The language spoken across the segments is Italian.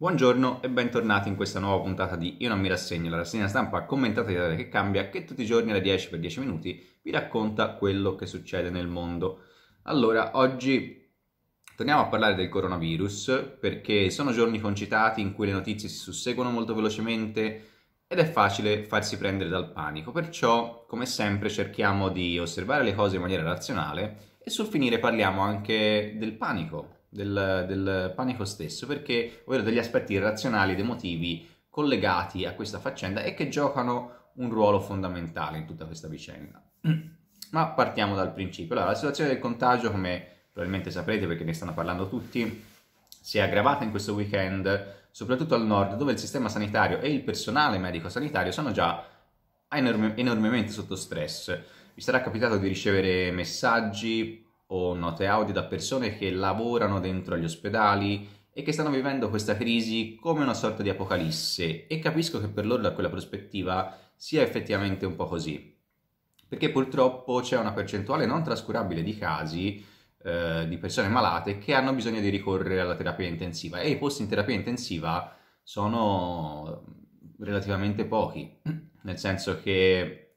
Buongiorno e bentornati in questa nuova puntata di Io non mi rassegno, la rassegna stampa commentata di Italia che cambia, che tutti i giorni alle 10 per 10 minuti vi racconta quello che succede nel mondo. Allora, oggi torniamo a parlare del coronavirus perché sono giorni concitati in cui le notizie si susseguono molto velocemente ed è facile farsi prendere dal panico, perciò come sempre cerchiamo di osservare le cose in maniera razionale e sul finire parliamo anche del panico, del, del panico stesso, perché ovvero degli aspetti razionali ed emotivi collegati a questa faccenda e che giocano un ruolo fondamentale in tutta questa vicenda. Ma partiamo dal principio. Allora, la situazione del contagio, come probabilmente saprete perché ne stanno parlando tutti, si è aggravata in questo weekend, soprattutto al nord, dove il sistema sanitario e il personale medico-sanitario sono già enorme, enormemente sotto stress. Vi sarà capitato di ricevere messaggi, o note audio da persone che lavorano dentro gli ospedali e che stanno vivendo questa crisi come una sorta di apocalisse e capisco che per loro da quella prospettiva sia effettivamente un po' così. Perché purtroppo c'è una percentuale non trascurabile di casi eh, di persone malate che hanno bisogno di ricorrere alla terapia intensiva e i posti in terapia intensiva sono relativamente pochi, nel senso che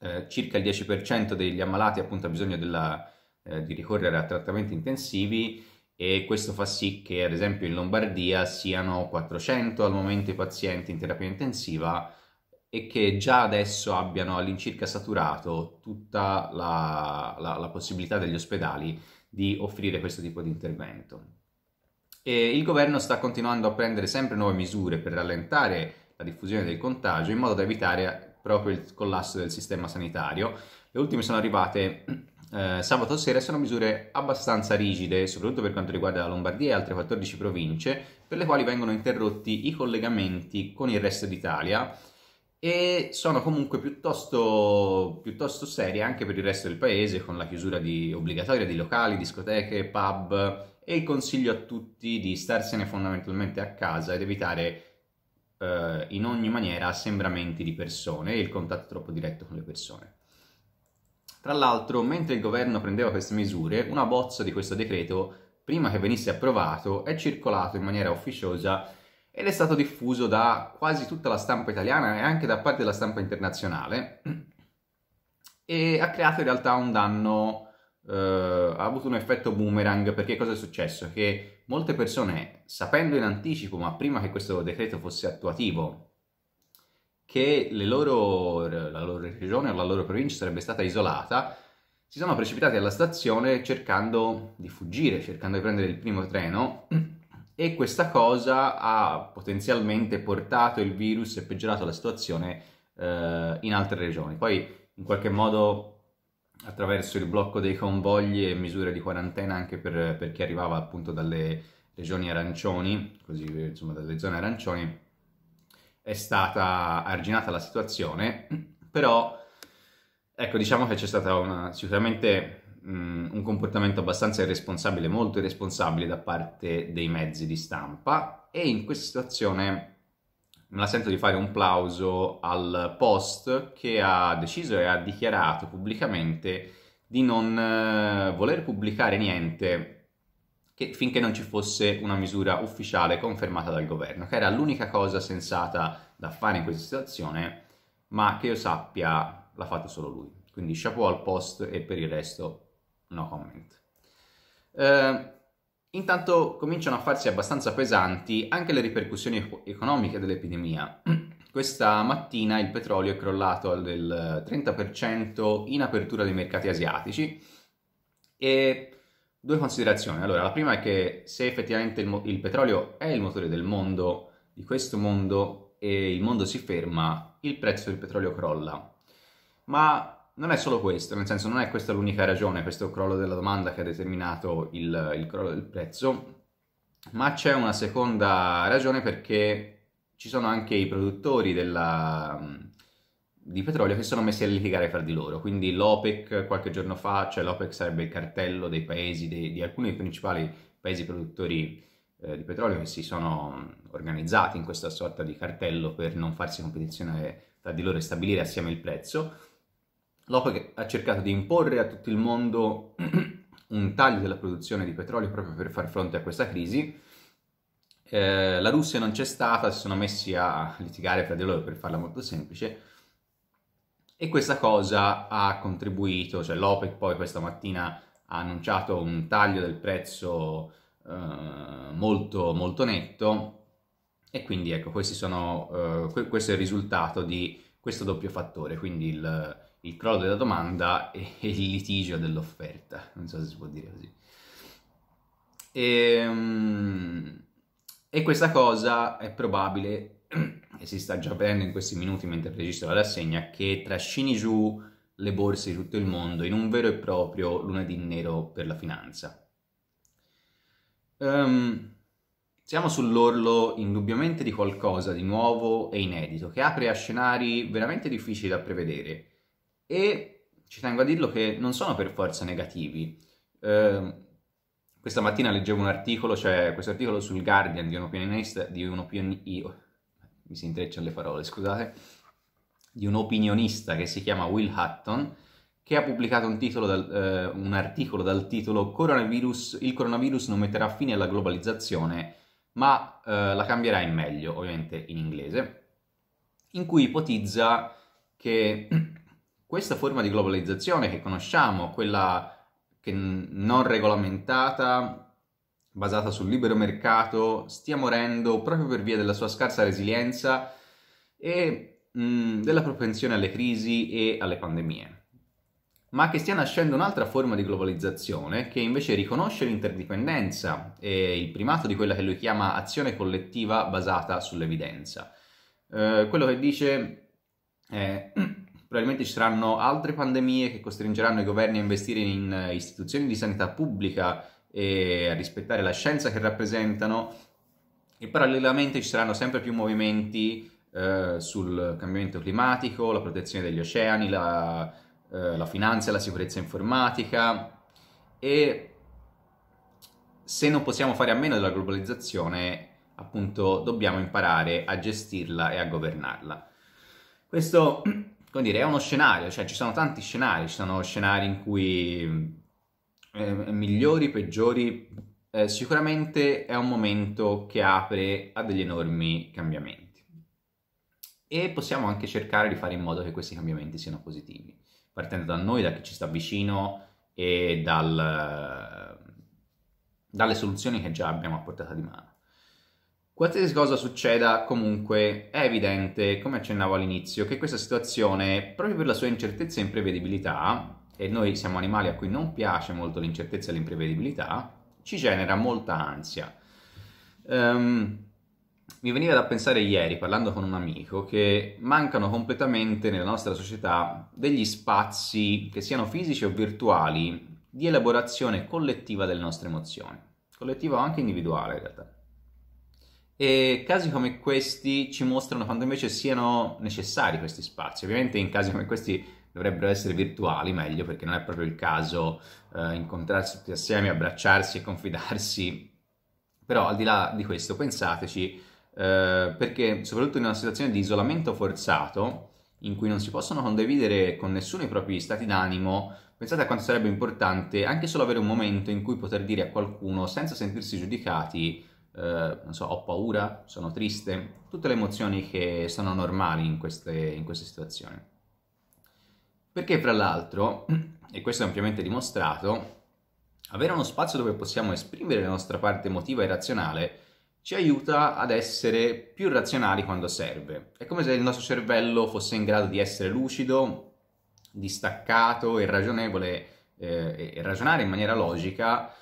eh, circa il 10% degli ammalati appunto ha bisogno della, eh, di ricorrere a trattamenti intensivi e questo fa sì che ad esempio in Lombardia siano 400 al momento i pazienti in terapia intensiva e che già adesso abbiano all'incirca saturato tutta la, la, la possibilità degli ospedali di offrire questo tipo di intervento. E il governo sta continuando a prendere sempre nuove misure per rallentare la diffusione del contagio in modo da evitare proprio il collasso del sistema sanitario. Le ultime sono arrivate eh, sabato sera sono misure abbastanza rigide, soprattutto per quanto riguarda la Lombardia e altre 14 province, per le quali vengono interrotti i collegamenti con il resto d'Italia e sono comunque piuttosto, piuttosto serie anche per il resto del paese, con la chiusura di, obbligatoria di locali, discoteche, pub e il consiglio a tutti di starsene fondamentalmente a casa ed evitare eh, in ogni maniera assembramenti di persone e il contatto troppo diretto con le persone. Tra l'altro, mentre il governo prendeva queste misure, una bozza di questo decreto, prima che venisse approvato, è circolato in maniera ufficiosa ed è stato diffuso da quasi tutta la stampa italiana e anche da parte della stampa internazionale e ha creato in realtà un danno, eh, ha avuto un effetto boomerang perché cosa è successo? Che molte persone, sapendo in anticipo, ma prima che questo decreto fosse attuativo, che loro, la loro regione o la loro provincia sarebbe stata isolata, si sono precipitati alla stazione cercando di fuggire, cercando di prendere il primo treno e questa cosa ha potenzialmente portato il virus e peggiorato la situazione eh, in altre regioni. Poi in qualche modo attraverso il blocco dei convogli e misure di quarantena anche per, per chi arrivava appunto dalle regioni arancioni, così insomma dalle zone arancioni, è stata arginata la situazione, però ecco, diciamo che c'è stato una, sicuramente mh, mm, un comportamento abbastanza irresponsabile, molto irresponsabile da parte dei mezzi di stampa e in questa situazione me la sento di fare un plauso al post che ha deciso e ha dichiarato pubblicamente di non eh, voler pubblicare niente che, finché non ci fosse una misura ufficiale confermata dal governo, che era l'unica cosa sensata da fare in questa situazione, ma che io sappia l'ha fatto solo lui. Quindi chapeau al post e per il resto no comment. Eh, intanto cominciano a farsi abbastanza pesanti anche le ripercussioni economiche dell'epidemia. Questa mattina il petrolio è crollato al 30% in apertura dei mercati asiatici e due considerazioni. Allora, la prima è che se effettivamente il, il, petrolio è il motore del mondo, di questo mondo, e il mondo si ferma, il prezzo del petrolio crolla. Ma non è solo questo, nel senso non è questa l'unica ragione, questo crollo della domanda che ha determinato il, il crollo del prezzo, ma c'è una seconda ragione perché ci sono anche i produttori della di petrolio che sono messi a litigare fra di loro. Quindi l'OPEC qualche giorno fa, cioè l'OPEC sarebbe il cartello dei paesi, dei, di alcuni dei principali paesi produttori eh, di petrolio che si sono mm, organizzati in questa sorta di cartello per non farsi competizione tra di loro e stabilire assieme il prezzo. L'OPEC ha cercato di imporre a tutto il mondo un taglio della produzione di petrolio proprio per far fronte a questa crisi. Eh, la Russia non c'è stata, si sono messi a litigare fra di loro per farla molto semplice e questa cosa ha contribuito, cioè l'OPEC poi questa mattina ha annunciato un taglio del prezzo eh, molto, molto netto e quindi ecco questi sono, eh, questo è il risultato di questo doppio fattore, quindi il, il crollo della domanda e, e il litigio dell'offerta, non so se si può dire così. E, ehm, e questa cosa è probabile e si sta già vedendo in questi minuti mentre registro la rassegna, che trascini giù le borse di tutto il mondo in un vero e proprio lunedì nero per la finanza. Um, siamo sull'orlo indubbiamente di qualcosa di nuovo e inedito, che apre a scenari veramente difficili da prevedere e ci tengo a dirlo che non sono per forza negativi. Um, questa mattina leggevo un articolo, cioè questo articolo sul Guardian di un opinionista, di un opinion, mi si intrecciano le parole, scusate, di un opinionista che si chiama Will Hutton, che ha pubblicato un, dal, eh, un articolo dal titolo coronavirus, Il coronavirus non metterà fine alla globalizzazione, ma eh, la cambierà in meglio, ovviamente in inglese, in cui ipotizza che questa forma di globalizzazione che conosciamo, quella che non regolamentata, basata sul libero mercato stia morendo proprio per via della sua scarsa resilienza e mh, mm, della propensione alle crisi e alle pandemie ma che stia nascendo un'altra forma di globalizzazione che invece riconosce l'interdipendenza e il primato di quella che lui chiama azione collettiva basata sull'evidenza. Eh, quello che dice eh, probabilmente ci saranno altre pandemie che costringeranno i governi a investire in eh, istituzioni di sanità pubblica e a rispettare la scienza che rappresentano e parallelamente ci saranno sempre più movimenti eh, sul cambiamento climatico, la protezione degli oceani, la, eh, la finanza e la sicurezza informatica e se non possiamo fare a meno della globalizzazione appunto dobbiamo imparare a gestirla e a governarla. Questo, come dire, è uno scenario, cioè ci sono tanti scenari, ci sono scenari in cui eh, migliori, peggiori, eh, sicuramente è un momento che apre a degli enormi cambiamenti. E possiamo anche cercare di fare in modo che questi cambiamenti siano positivi, partendo da noi, da chi ci sta vicino e dal, dalle soluzioni che già abbiamo a portata di mano. Qualsiasi cosa succeda, comunque, è evidente, come accennavo all'inizio, che questa situazione, proprio per la sua incertezza e imprevedibilità, e noi siamo animali a cui non piace molto l'incertezza e l'imprevedibilità, ci genera molta ansia. Um, mi veniva da pensare ieri, parlando con un amico, che mancano completamente nella nostra società degli spazi, che siano fisici o virtuali, di elaborazione collettiva delle nostre emozioni, collettiva o anche individuale in realtà. E casi come questi ci mostrano quanto invece siano necessari questi spazi. Ovviamente in casi come questi dovrebbero essere virtuali, meglio perché non è proprio il caso eh, incontrarsi tutti assieme, abbracciarsi e confidarsi. Però al di là di questo pensateci, eh, perché soprattutto in una situazione di isolamento forzato, in cui non si possono condividere con nessuno i propri stati d'animo, pensate a quanto sarebbe importante anche solo avere un momento in cui poter dire a qualcuno senza sentirsi giudicati Uh, non so, ho paura, sono triste, tutte le emozioni che sono normali in queste, in queste situazioni. Perché fra l'altro, e questo è ampiamente dimostrato, avere uno spazio dove possiamo esprimere la nostra parte emotiva e razionale ci aiuta ad essere più razionali quando serve. È come se il nostro cervello fosse in grado di essere lucido, distaccato e ragionevole eh, e ragionare in maniera logica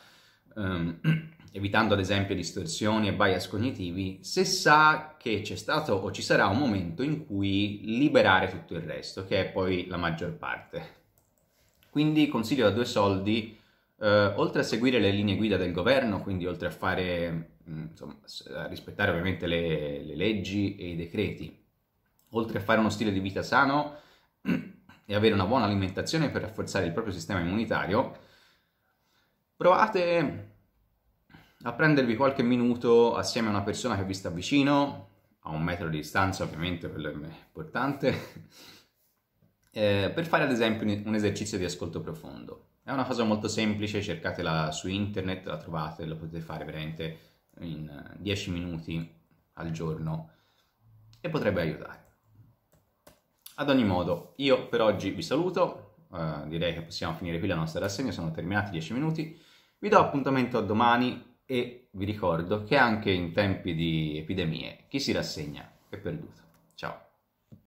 ehm, evitando ad esempio distorsioni e bias cognitivi, se sa che c'è stato o ci sarà un momento in cui liberare tutto il resto, che è poi la maggior parte. Quindi consiglio da due soldi, eh, oltre a seguire le linee guida del governo, quindi oltre a, fare, mm, insomma, a rispettare ovviamente le, le leggi e i decreti, oltre a fare uno stile di vita sano e avere una buona alimentazione per rafforzare il proprio sistema immunitario, provate a prendervi qualche minuto assieme a una persona che vi sta vicino, a un metro di distanza ovviamente, quello è importante, eh, per fare ad esempio un esercizio di ascolto profondo. È una cosa molto semplice, cercatela su internet, la trovate, lo potete fare veramente in 10 minuti al giorno e potrebbe aiutare. Ad ogni modo, io per oggi vi saluto, eh, direi che possiamo finire qui la nostra rassegna, sono terminati 10 minuti, vi do appuntamento a domani e vi ricordo che anche in tempi di epidemie chi si rassegna è perduto. Ciao.